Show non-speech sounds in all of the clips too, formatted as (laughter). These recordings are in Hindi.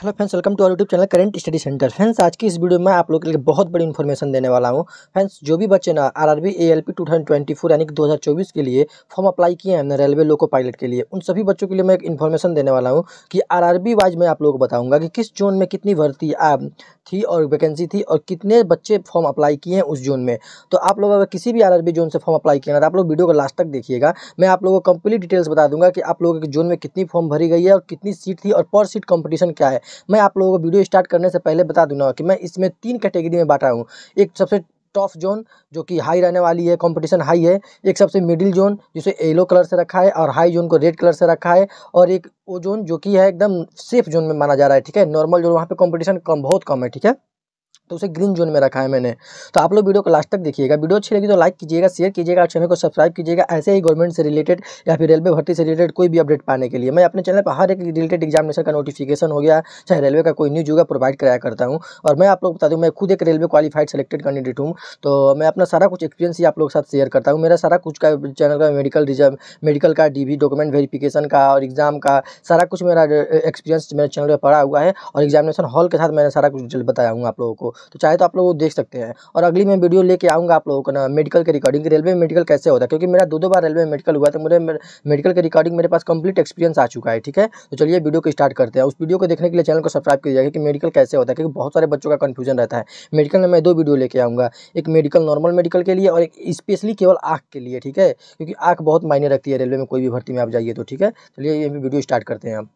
hello friends welcome to our YouTube channel current study centre friends आज की इस वीडियो में आप लोग के लिए बहुत बड़ी इन्फॉर्मेशन देने वाला हूं फ्रेंड्स जो भी बच्चे ना आरआरबी एएलपी 2024 यानी कि 2024 के लिए फॉर्म अप्लाई किए हैं हमने रेलवे लोको पायलट के लिए उन सभी बच्चों के लिए मैं एक इन्फॉर्मेशन देने वाला हूँ कि आर वाइज मैं आप लोगों को बताऊँगा कि किस जोन में कितनी भर्ती थी और वैकेंसी थी और कितने बच्चे फॉर्म अप्लाई किए हैं उस जोन में तो आप लोग अगर किसी भी आर जोन से फॉर्म अप्लाई किए ना तो आप लोग वीडियो को लास्ट तक देखिएगा मैं आप लोगों को कंप्लीट डिटेल्स बता दूंगा कि आप लोगों के जोन में कितनी फॉर्म भरी गई है और कितनी सीट थी और पर सीट कॉम्पिटिशन क्या है मैं आप लोगों को वीडियो स्टार्ट करने से पहले बता दूंगा कि मैं इसमें तीन कैटेगरी में बांटा हूँ एक सबसे टॉफ जोन जो कि हाई रहने वाली है कंपटीशन हाई है एक सबसे मिडिल जोन जिसे येलो कलर से रखा है और हाई जोन को रेड कलर से रखा है और एक वो जोन जो कि है एकदम सेफ जोन में माना जा रहा है ठीक है नॉर्मल जोन वहाँ पे कंपटीशन कम बहुत कम है ठीक है तो उसे ग्रीन जोन में रखा है मैंने तो आप लोग वीडियो को लास्ट तक देखिएगा वीडियो अच्छी लगी तो लाइक कीजिएगा शेयर कीजिएगा चैनल को सब्सक्राइब कीजिएगा ऐसे ही गवर्नमेंट से रिलेटेड या फिर रेलवे भर्ती से रिलेटेड कोई भी अपडेट पाने के लिए मैं अपने चैनल पर हर एक रिलेटेड एग्जामिनेशन का नोटिफिकेशन हो गया चाहे रेलवे का कोई न्यूज होगा प्रोवाइड कराया करता हूँ और मैं आप लोग बता दूँ मैं खुद एक रेलवे क्वालिफाइड सेलेक्टेड कैंडिडेट हूँ तो मैं अपना सारा कुछ एक्सपीरियंस ही आप लोग के साथ शेयर करता हूँ मेरा सारा कुछ का चैनल का मेडिकल रिजर्व मेडिकल का डी डॉक्यूमेंट वेरीफिकेशन का और एग्जाम का सारा कुछ मेरा एक्सपीरियंस मेरे चैनल पर पड़ा हुआ है और एग्जामिनेशन हॉल के साथ मैंने सारा कुछ डिटेल बताया हूँ आप लोगों को तो चाहे तो आप लोग वो देख सकते हैं और अगली मैं वीडियो लेके आऊँगा आप लोगों को ना मेडिकल के रिकॉर्डिंग रेलवे में मेडिकल कैसे होता है क्योंकि मेरा दो दो बार रेलवे में मेडिकल हुआ तो मुझे मेडिकल के रिकॉर्डिंग मेरे पास कंप्लीट एक्सपीरियंस आ चुका है ठीक है तो चलिए वीडियो को स्टार्ट करते हैं उस वीडियो को देखने के लिए चैनल को सब्सक्राइब किया जाएगा कि मेडिकल कैसे होता है क्योंकि बहुत सारे बच्चों का कन्फ्यूजन रहता है मेडिकल में मैं दो वीडियो लेके आऊँगा एक मेडिकल नॉर्मल मेडिकल के लिए और एक स्पेशली केवल आँख के लिए ठीक है क्योंकि आँख बहुत मायने रखती है रेलवे में कोई भी भर्ती में आप जाइए तो ठीक है चलिए ये वीडियो स्टार्ट करते हैं आप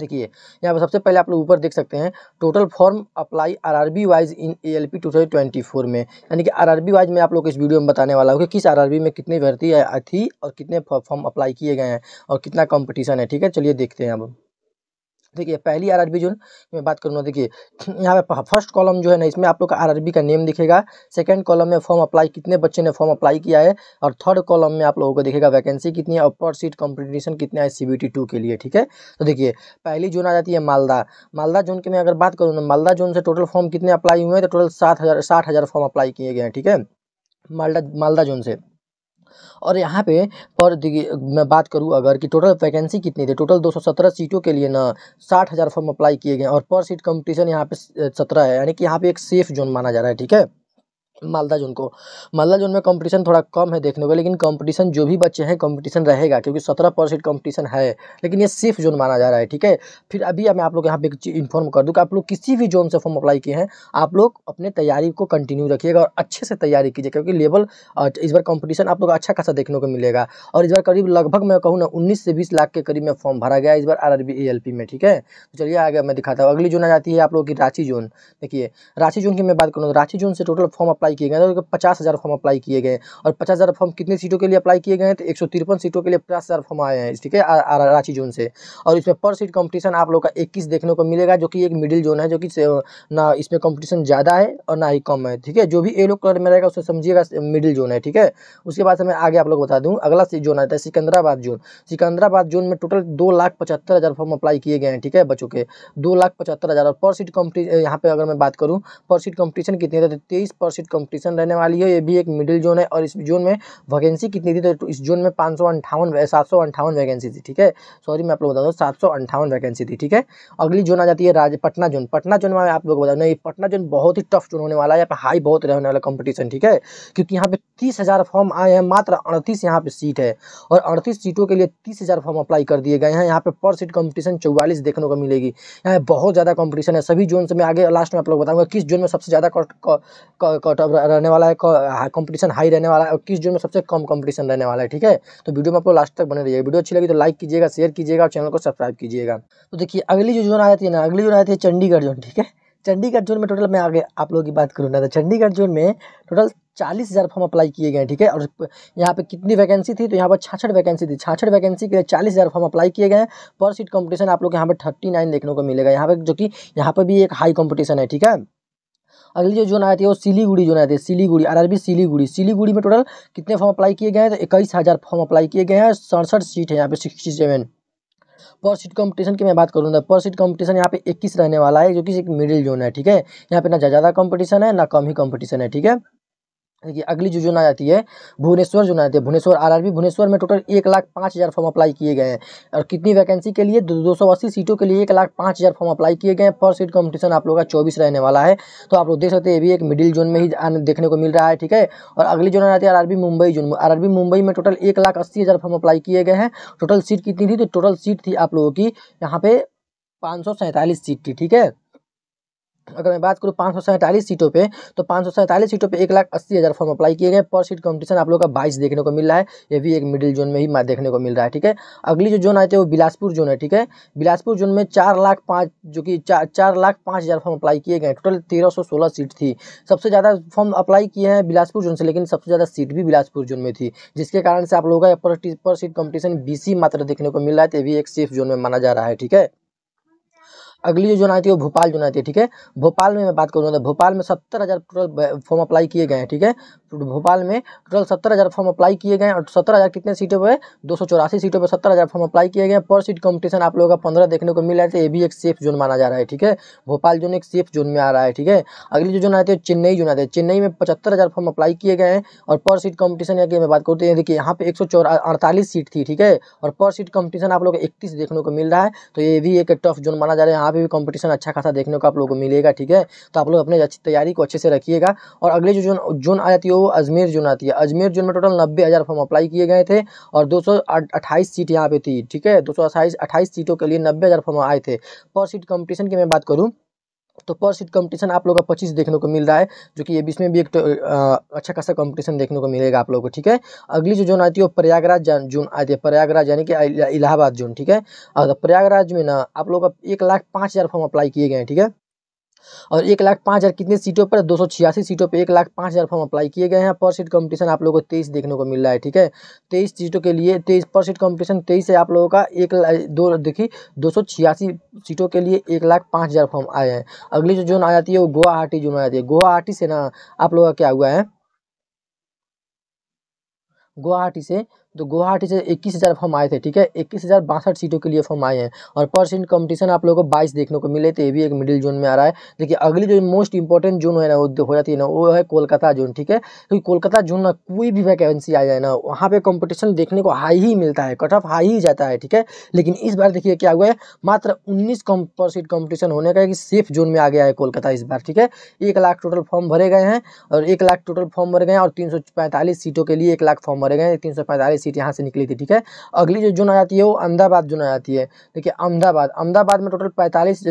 देखिए यहाँ पर सबसे पहले आप लोग ऊपर देख सकते हैं total form apply RRB wise इन एएलपी 2024 में यानी कि आरआरबी वाइज मैं आप लोग इस वीडियो में बताने वाला हूँ कि किस आरआरबी में कितनी भर्ती थी और कितने फॉर्म अप्लाई किए गए हैं और कितना कॉम्पिटिशन है ठीक है चलिए देखते हैं अब देखिए पहली आरआरबी जो मैं बात करूँगा देखिए यहाँ पे फर्स्ट कॉलम जो है ना इसमें आप लोग का आरआरबी का नेम दिखेगा सेकंड कॉलम में फॉर्म अप्लाई कितने बच्चे ने फॉर्म अप्लाई किया है और थर्ड कॉलम में आप लोगों को देखेगा वैकेंसी कितनी है और पर सीट कॉम्पिटिशन कितना है सी के लिए ठीक है तो देखिए पहली जोन आ जाती है मालदा मालदा जोन की मैं अगर बात करूँ ना मालदा जोन से टोटल फॉर्म कितने अप्लाई हुए हैं तो टोटल सात हज़ार फॉर्म अप्लाई किए गए हैं ठीक है मालदा मालदा जोन से और यहाँ पे पर मैं बात करूँ अगर कि टोटल वैकेंसी कितनी थी टोटल दो सौ सत्रह सीटों के लिए ना साठ हज़ार फॉर्म अप्लाई किए गए और पर सीट कंपटीशन यहाँ पे सत्रह है यानी कि यहाँ पे एक सेफ जोन माना जा रहा है ठीक है मालदा जोन को मालदा जोन में कंपटीशन थोड़ा कम है देखने को लेकिन कंपटीशन जो भी बच्चे हैं कंपटीशन रहेगा क्योंकि सत्रह परसेंट कॉम्पिटिशन है लेकिन ये सेफ जोन माना जा रहा है ठीक है फिर अभी मैं आप लोग यहाँ पे इन्फॉर्म कर दूँ कि आप लोग किसी भी जोन से फॉर्म अप्लाई किए हैं आप लोग अपने तैयारी को कंटिन्यू रखिएगा और अच्छे से तैयारी कीजिए क्योंकि लेवल इस बार कॉम्पिटिशन आप लोग अच्छा खासा देखने को मिलेगा और इस बार करीब लगभग मैं कहूँ ना उन्नीस से बीस लाख के करीब में फॉर्म भरा गया इस बार आर में ठीक है तो चलिए आगे मैं दिखाता हूँ अगली जोन आ जाती है आप लोगों की रांची जोन देखिए रांची जोन की मैं बात करूँ तो रांची जोन से टोटल फॉर्म अप्लाई किए गए हैं तो पचास हज़ार फॉर्म अप्लाई किए गए और पचास हज़ार फॉर्म कितनी सीटों के लिए अप्लाई किए गए तो एक सौ तिरपन सीटों के लिए पचास हज़ार फॉर्म आए हैं ठीक है रांची जोन से और इसमें पर सीट कॉम्पिटिशन आप लोग का इक्कीस देखने को मिलेगा जो कि एक मिडिल जोन है जो कि ना इसमें कॉम्पिटिशन ज़्यादा है और ना ही कम है ठीक है जो भी ए लोग कलर में रहेगा उसे समझिएगा मिडिल जोन है ठीक है उसके बाद से मैं आगे आप लोग बता दूँ अगला जोन आता है सिकंदराबाद जोन सिकंदराबाद जोन में टोटल दो लाख पचहत्तर हज़ार फॉर्म अप्लाई किए गए हैं ठीक है बच्चों के दो लाख पचहत्तर हज़ार और पर सीट कॉम्पिटिशन यहाँ पे अगर मैं बात करूँ पर सीट कॉम्पिटिशन कितनी है तो तेईस पर सीट कंपटीशन रहने वाली है ये भी एक मिडिल जोन है और इस जोन में वैकेंसी कितनी थी तो इस जोन में पाँच सौ अंठावन सात सौ अंठावन वैकेंसी थी ठीक है सॉरी मैं आप लोग बता दूँ सात सौ अंठावन वैकेंसी थी ठीक है अगली जोन आ जाती है राज पटना जोन पटना जोन में आप लोग बता दूँ पटना जोन बहुत ही टफ जोन होने वाला है यहाँ पर हाई बहुत रहने वाला कॉम्पिटिशन ठीक है क्योंकि यहाँ पे तीस फॉर्म आए हैं मात्र अड़तीस यहाँ पे सीट है और अड़तीस सीटों के लिए तीस फॉर्म अप्लाई कर दिए गए हैं यहाँ पे पर सीट कॉम्पिटिशन चौवालीस देखने को मिलेगी यहाँ बहुत ज़्यादा कॉम्पिटिशन है सभी जोन से मैं आगे लास्ट में आप लोग बताऊँगा किस जोन में सबसे ज़्यादा कट मतलब रहने वाला है कंपटीशन हाई रहने वाला है और किस जोन में सबसे कम कंपटीशन रहने वाला है ठीक है तो वीडियो में आप लोग लास्ट तक बने रहिए वीडियो अच्छी लगी तो लाइक कीजिएगा शेयर कीजिएगा चैनल को सब्सक्राइब कीजिएगा तो देखिए अगली जो जोन आती है ना अगली जोन आती है चंडीगढ़ जोन ठीक है चंडीगढ़ जोन में टोटल मैं आगे आप लोगों की बात करूँ ना तो चंडीगढ़ जोन में टोटल चालीस हज़ार फॉर्म अप्लाई किए गए हैं ठीक है और यहाँ पे कितनी वैकेंसी थी तो यहाँ पर छाछठ वैकेंसी थी छाछठ वैकेंसी के लिए चालीस हज़ार फॉर्म अप्लाई किए गए हैं पर सीट कंपटीशन आप लोग यहाँ पे थर्टी नाइन देखने को मिलेगा यहाँ पे जो कि यहाँ पे भी एक हाई कंपटीशन है ठीक है अगली जो जोन आए थे वो सिलीगुड़ी जोन आती थे सिलीगुड़ी आरआरबी सिलीगुड़ी सिलीगुड़ी में टोटल कितने फॉर्म अप्लाई किए गए हैं तो इक्कीस हज़ार फॉर्म अप्लाई किए गए हैं सड़सठ सीट है यहाँ पे सिक्सटी सेवन पर सीट कंपटीशन की मैं बात करूँ तो पर सीट कंपटीशन यहाँ पे इक्कीस रहने वाला है जो कि एक मिडिल जोन है ठीक है यहाँ पे ना ज़्यादा कॉम्पिटिशन है ना कम ही कॉम्पिटिशन है ठीक है देखिए अगली जो जोन आ जाती है भुवनेश्वर जोन आ जाती है भुवनेश्वर आरआरबी भुवनेश्वर में टोटल एक लाख पाँच हज़ार फॉर्म अप्लाई किए गए हैं और कितनी वैकेंसी के लिए दो सौ अस्सी सीटों के लिए एक लाख पाँच हज़ार फॉर्म अप्लाई किए गए हैं पर सीट कॉम्पिटिशन आप लोगों का चौबीस रहने वाला है तो आप लोग देख सकते हैं ये भी एक मिडिल जोन में ही देखने को मिल रहा है ठीक है और अगली जोन आ जाती है R Mumbai zone R Mumbai में टोटल एक लाख अस्सी हज़ार फॉर्म अप्लाई किए गए हैं टोटल सीट कितनी थी तो टोटल सीट थी आप लोगों की यहाँ पे पाँच सौ सैंतालीस सीट थी ठीक है अगर मैं बात करूँ पाँच सीटों पे तो पाँच सीटों पे एक लाख अस्सी हज़ार फॉर्म अप्लाई किए गए पर सीट कंपटीशन आप लोग का बाईस देखने को मिल रहा है ये भी एक मिडिल जोन में ही देखने को मिल रहा है ठीक है अगली जो जोन आए थे वो बिलासपुर जोन है ठीक है बिलासपुर जोन में चार लाख पाँच जो कि चार चार लाख पाँच हज़ार फॉर्म अप्लाई किए गए टोटल तेरह सौ सोलह सीट थी सबसे ज़्यादा फॉर्म अप्लाई किए हैं बिलासपुर जोन से लेकिन सबसे ज़्यादा सीट भी बिलासपुर जोन में थी जिसके कारण से आप लोगों का पर सीट कॉम्पिटिशन बी मात्र देखने को मिल रहा है तो ये भी एक सेफ जोन में माना जा रहा है ठीक है अगली जो जोन आती है वो भोपाल जोन आती है ठीक है भोपाल में मैं बात करूँ तो भोपाल में सत्तर हज़ार टोटल फॉर्म अप्लाई किए गए हैं ठीक है तो भोपाल में टोटल सत्तर हज़ार फॉर्म अप्लाई किए गए और सत्तर हज़ार कितने सीटों पर दो सौ चौरासी सीटों पर सत्तर हज़ार फॉर्म अप्लाई किए गए पर सीट कॉम्पिटिशन आप लोगों का पंद्रह देखने को मिल रहा है तो ये भी एक सेफ जोन माना जा रहा है ठीक है भोपाल जोन एक सेफ जोन में आ रहा है ठीक है अगली जो जोन आती है चेन्नई जोन आती है चेन्नई में पचहत्तर हज़ार फॉर्म अप्लाई किए गए हैं और पर सीट कॉम्पिटिशन या मैं बात करते तो हैं देखिए यहाँ पे एक अड़तालीस सीट थी ठीक है और पर सीट कॉम्पिटिशन आप लोग इकतीस देखने को मिल रहा है तो ये भी एक टफ जोन माना जा रहा है यहाँ पे भी कंपटीशन अच्छा खासा देखने को आप लोगों को मिलेगा ठीक है तो आप लोग अपने अच्छी तैयारी को अच्छे से रखिएगा और अगले जो जोन जोन आ जाती है वो अजमेर जोन आती है अजमेर जोन में टोटल नब्बे हज़ार फॉर्म अप्लाई किए गए थे और दो सीट यहाँ पे थी ठीक है दो सीटों के लिए नब्बे फॉर्म आए थे पर सीट कॉम्पिटिशन की मैं बात करूँ तो पर सीट कंपटीशन आप लोग का पच्चीस देखने को मिल रहा है जो कि ये बीच में भी एक तो, आ, अच्छा खासा कंपटीशन देखने को मिलेगा आप लोग को ठीक है अगली जो जोन आती है वो प्रयागराज जोन आती है प्रयागराज यानी कि इलाहाबाद जोन ठीक है और प्रयागराज में ना आप लोग का एक लाख पाँच हज़ार फॉर्म अप्लाई किए गए हैं ठीक है और एक लाख पाँच हज़ार कितने सीटों पर दो सौ छियासी सीटों पर एक लाख पाँच हज़ार फॉर्म अप्लाई किए गए हैं पर सीट कंपटीशन आप लोगों को तेईस देखने को मिल रहा है ठीक है तेईस सीटों के लिए तेईस पर सीट कॉम्पिटिशन तेईस है आप लोगों का एक दो देखिए दो सौ छियासी सीटों के लिए एक लाख पाँच हज़ार फॉर्म आए हैं अगली जो जोन आ जाती है वो गुवाहाटी जोन आ जाती है गुवाहाटी से ना आप लोगों का क्या हुआ है गुवाहाटी से तो गुवाहाटी से इक्कीस हज़ार फॉर्म आए थे ठीक है इक्कीस हज़ार बासठ सीटों के लिए फॉर्म आए हैं और पर सीट कॉम्पिटिशन आप लोगों को बाईस देखने को मिले थे ये भी एक मिडिल जोन में आ रहा है देखिए अगली जो मोस्ट इंपॉर्टेंट जोन है ना वो हो जाती है ना वो है कोलकाता जोन ठीक है क्योंकि तो कोलकाता जोन ना कोई भी वैकेंसी आ जाए ना वहाँ पर कॉम्पिटिशन देखने को हाई ही मिलता है कट ऑफ हाई ही जाता है ठीक है लेकिन इस बार देखिए क्या हुआ है मात्र उन्नीस पर सीट कॉम्पिटिशन होने का सेफ जोन में आ गया है कोलकाता इस बार ठीक है एक लाख टोटल फॉर्म भरे गए हैं और एक लाख टोटल फॉर्म भरे गए हैं और तीन सीटों के लिए एक लाख फॉर्म भरे गए तीन सौ सीट यहाँ से निकली थी ठीक है अगली जो जोन आ जाती है वो अहमदाबाद जोन आ जाती है देखिए अहमदाबाद अहमदाबाद में टोटल पैंतालीस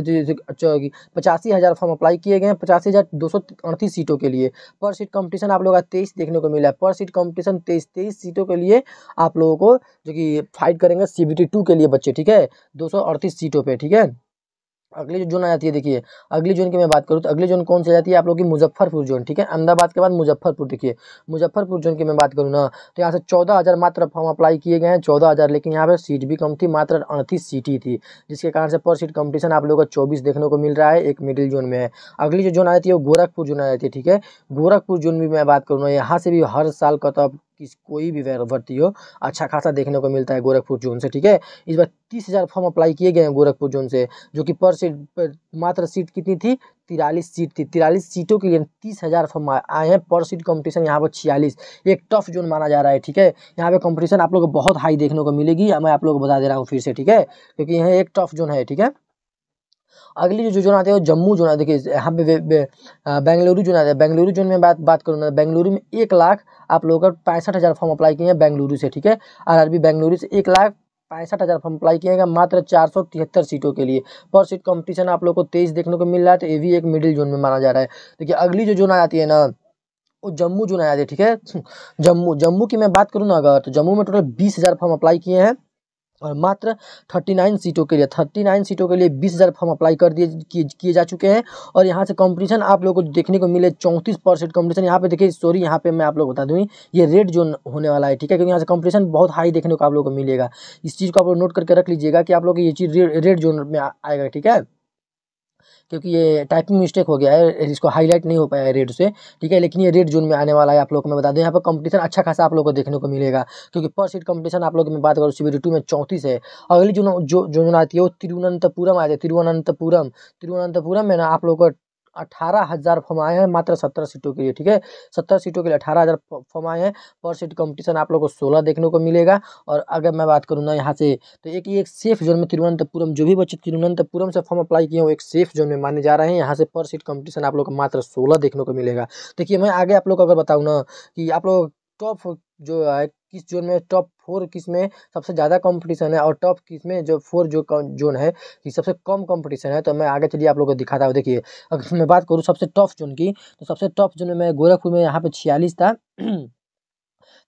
पचासी हज़ार फॉर्म अप्लाई किए गए हैं पचासी हज़ार दो सौ अड़तीस सीटों के लिए पर सीट कंपटीशन आप लोगों का तेईस देखने को मिला है पर सीट कंपटीशन तेईस तेईस सीटों के लिए आप लोगों को जो कि फाइट करेंगे सी के लिए बच्चे ठीक है दो सीटों पर ठीक है अगली जो जोन आ जाती है देखिए अगली जोन की मैं बात करूँ तो अगली जोन कौन सी जाती है आप लोग की मुजफ्फरपुर जोन ठीक है अहमदाबाद के बाद मुजफ्फरपुर देखिए मुजफ्फरपुर जोन की मैं बात करूँ ना तो यहाँ से चौदह हज़ार मात्र फॉर्म अप्लाई किए गए हैं चौदह हज़ार लेकिन यहाँ पर सीट भी कम थी मात्र अड़तीस सीट ही थी जिसके कारण से पर सीट कंपटीशन आप लोगों का चौबीस देखने को मिल रहा है एक मिडिल जोन में है अगली जो जोन आ जाती है वो गोरखपुर जोन आ जाती है ठीक है गोरखपुर जोन भी मैं बात करूँ ना यहाँ से भी हर साल का तब किस कोई भी भर्ती हो अच्छा खासा देखने को मिलता है गोरखपुर जोन से ठीक है इस बार तीस हज़ार फॉर्म अप्लाई किए गए हैं गोरखपुर जोन से जो कि पर सीट पर मात्र सीट कितनी थी तिरालीस सीट थी तिरालीस सीटों के लिए तीस हज़ार फॉर्म आए हैं पर सीट कंपटीशन यहाँ पर छियालीस एक टफ जोन माना जा रहा है ठीक है यहाँ पर कॉम्पिटिशन आप लोग को बहुत हाई देखने को मिलेगी मैं आप लोग को बता दे रहा हूँ फिर से ठीक है क्योंकि यह एक टफ जोन है ठीक है अगली जो जोन आते हैं वो जम्मू जोन देखिए यहाँ पे बेंगलुरु जोन आता है बेंगलुरु जोन में बात बात करूँ ना तो बेंगलुरु में एक लाख आप लोगों का पैंसठ हज़ार फॉर्म अप्लाई किए हैं बेंगलुरु से ठीक है आरआरबी बेंगलुरु से एक लाख पैंसठ हज़ार फॉर्म अप्लाई किएगा मात्र चार सौ तिहत्तर सीटों के लिए पर सीट कॉम्पिटिशन आप लोग को तेईस देखने को मिल रहा है तो ये भी एक मिडिल जोन में माना जा रहा है देखिए अगली जो जोन आ जाती है ना वो जम्मू जोन आ जाती है ठीक है जम्मू जम्मू की मैं बात करूँ ना अगर तो जम्मू में टोटल बीस हज़ार फॉर्म अप्लाई किए हैं और मात्र थर्टी नाइन सीटों के लिए थर्टी नाइन सीटों के लिए बीस हज़ार फॉर्म अप्लाई कर दिए किए जा चुके हैं और यहाँ से कंपटीशन आप लोगों को देखने को मिले चौंतीस परसेंट कॉम्पिटिशन यहाँ पे देखिए सॉरी यहाँ पे मैं आप लोग बता दूँ ये रेड जोन होने वाला है ठीक है क्योंकि यहाँ से कंपटीशन बहुत हाई देखने को आप लोगों को मिलेगा इस चीज़ को आप लोग नोट करके रख लीजिएगा कि आप लोग ये चीज़ रेड जोन में आएगा ठीक है क्योंकि ये टाइपिंग मिस्टेक हो गया है इसको हाईलाइट नहीं हो पाया है रेड से ठीक है लेकिन ये रेड जोन में आने वाला है आप लोग को मैं बता दूँ यहाँ पर कंपटीशन अच्छा खासा आप लोग को देखने को मिलेगा क्योंकि पर सीट कंपटीशन आप लोग में बात करूँ सी टू में चौंतीस है अगली जो जो जो आती है वो तिरुवनंतपुरम आ जाए तिरुवनंतपुरम तिरुवनंतपुरम में ना आप लोग का अठारह हज़ार फॉर्म आए हैं मात्र सत्तर सीटों के लिए ठीक है सत्तर सीटों के लिए अठारह हज़ार फॉर्म आए हैं पर सीट कंपटीशन आप लोग को सोलह देखने को मिलेगा और अगर मैं बात करूँ ना यहाँ से तो एक एक सेफ जोन में तिरुवनंतपुरम जो भी बच्चे तिरुवनंतपुरम से फॉर्म अप्लाई किए हैं एक सेफ जोन में माने जा रहे हैं यहाँ से पर सीट कॉम्पिटिशन आप लोग को मात्र सोलह देखने को मिलेगा देखिए मैं आगे आप लोग को अगर बताऊँ ना कि आप लोग टॉप जो है किस जोन में टॉप फोर किस में सबसे ज़्यादा कंपटीशन है और टॉप किस में जो फोर जो जोन है कि सबसे कम कंपटीशन है तो मैं आगे चलिए आप लोगों को दिखाता हूँ देखिए अगर मैं बात करूँ सबसे टॉप जोन की तो सबसे टॉप जोन में मैं गोरखपुर में यहाँ पर छियालीस था (clears throat)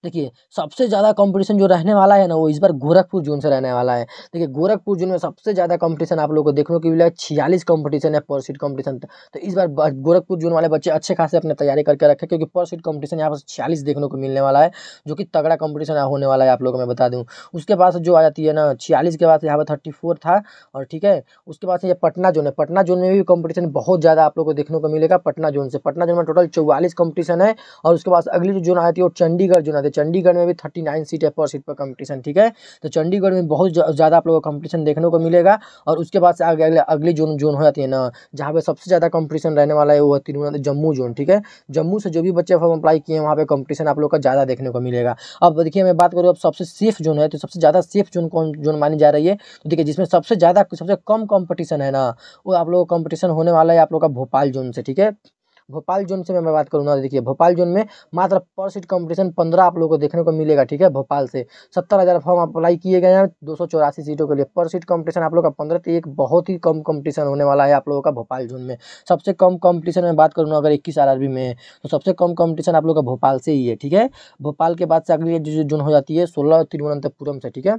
देखिए सबसे ज़्यादा कंपटीशन जो रहने वाला है ना वो इस बार गोरखपुर जोन से रहने वाला है देखिए गोरखपुर जोन में सबसे ज़्यादा कंपटीशन आप लोग को देखने को मिला छियालीस कॉम्पिटिशन है पर सीट कॉम्पिटिशन तो इस बार गोरखपुर जोन वाले बच्चे अच्छे खासे अपने तैयारी करके रखे क्योंकि पर सीट कॉम्पिटिशन यहाँ पर छियालीस देखने को मिलने वाला है जो कि तगड़ा कॉम्पिटिशन होने वाला है आप लोगों को मैं बता दूँ उसके बाद जो आ जाती है ना छियालीस के बाद यहाँ पर थर्टी था और ठीक है उसके बाद ये पटना जोन है पटना जोन में भी कॉम्पिटिशन बहुत ज़्यादा आप लोग को देखने को मिलेगा पटना जोन से पटना जोन में टोटल चौवालीस कॉम्पिटिशन है और उसके बाद अगली जो जोन आती है वो चंडीगढ़ जोन आती है तो चंडीगढ़ में भी थर्टी नाइन सीट है पर सीट पर कंपटीशन ठीक है तो चंडीगढ़ में बहुत ज़्यादा आप लोगों को कंपटीशन देखने को मिलेगा और उसके बाद से आगे अगले अगली जोन जोन हो जाती है ना जहाँ पे सबसे ज़्यादा कंपटीशन रहने वाला है वो होती है जम्मू जोन ठीक है जम्मू से जो भी बच्चे फॉर्म अप्लाई किए हैं वहाँ पर कंपटीशन आप लोग का ज़्यादा देखने को मिलेगा अब देखिए मैं बात करूँ अब सबसे सेफ जोन है तो सबसे ज़्यादा सेफ जोन कौन जोन मानी जा रही है तो देखिए जिसमें सबसे ज़्यादा सबसे कम कॉम्पिटिशन है ना वो आप लोग का कॉम्पिटिशन होने वाला है आप लोग का भोपाल जोन से ठीक है भोपाल जोन से मैं बात करूँ ना देखिए भोपाल जोन में मात्र पर सीट कॉम्पिटिशन पंद्रह आप लोगों को देखने को मिलेगा ठीक है भोपाल से सत्तर हज़ार फॉर्म अप्लाई किए गए हैं दो सौ चौरासी सीटों के लिए पर सीट कॉम्पिटिशन आप लोग का पंद्रह तो एक बहुत ही कम कॉम्पिटिशन होने वाला है आप लोगों का भोपाल जोन में सबसे कम कॉम्पिटिशन में बात करूँ अगर इक्कीस आर में तो सबसे कम कॉम्पिटिशन आप लोग का भोपाल से ही है ठीक है भोपाल के बाद से अगली जोन हो जाती है सोलह तिरुवनंतपुरम से ठीक है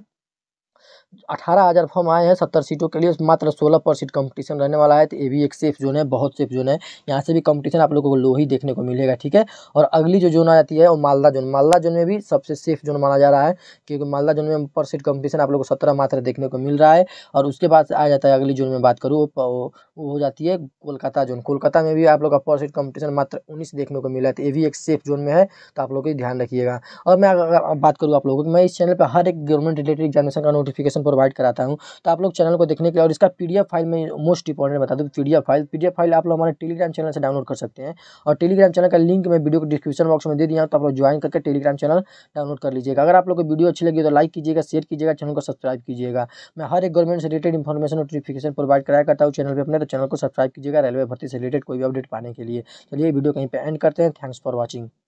अठारह हज़ार फॉर्म आए हैं सत्तर सीटों के लिए मात्र सोलह पर सीट कंपटीशन रहने वाला है तो ये भी एक सेफ जोन है बहुत सेफ जोन है यहाँ से भी कंपटीशन आप लोगों को लो ही देखने को मिलेगा ठीक है और अगली जो जोन आ जाती है वो मालदा जोन मालदा जोन में भी सबसे सेफ जोन माना जा रहा है क्योंकि मालदा जोन में पर सीट कॉम्पिटिशन आप लोग को सत्रह मात्र देखने को मिल रहा है और उसके बाद आ जाता है अगली जोन में बात करूँ वो हो जाती है कोलकाता जोन कोलकाता में भी आप लोग का पर सीट कॉम्पिटिशन मात्र उन्नीस देखने को मिला है तो ये भी एक सेफ जोन में है तो आप लोग ध्यान रखिएगा और मैं अगर बात करूँ आप लोगों की मैं इस चैनल पर हर एक गवर्नमेंट रिलेटेड एग्जामिनेशन का नोटिफिकेशन इन्फॉर्मेशन प्रोवाइड कराता हूँ तो आप लोग चैनल को देखने के लिए और इसका पी फाइल में मोस्ट इंपॉर्टेंट बता दूँ पी फाइल पी फाइल आप लोग हमारे टेलीग्राम चैनल से डाउनलोड कर सकते हैं और टेलीग्राम चैनल का लिंक मैं वीडियो को डिस्क्रिप्शन बॉक्स में दे दिया तो आप लोग ज्वाइन करके टेलीग्राम चैनल डाउनलोड कर लीजिएगा अगर आप लोग को वीडियो अच्छी लगी तो लाइक कीजिएगा शेयर कीजिएगा चैनल को सब्सक्राइब कीजिएगा मैं हर एक गवर्नमेंट से रिलेटेड इन्फॉर्मेशन नोटिफिकेशन प्रोवाइड कराया करता हूँ चैनल पर अपने तो चैनल को सब्सक्राइब कीजिएगा रेलवे भर्ती से रिलेटेड कोई भी अपडेट पाने के लिए चलिए वीडियो कहीं पर एंड करते हैं थैंक्स फॉर वॉचिंग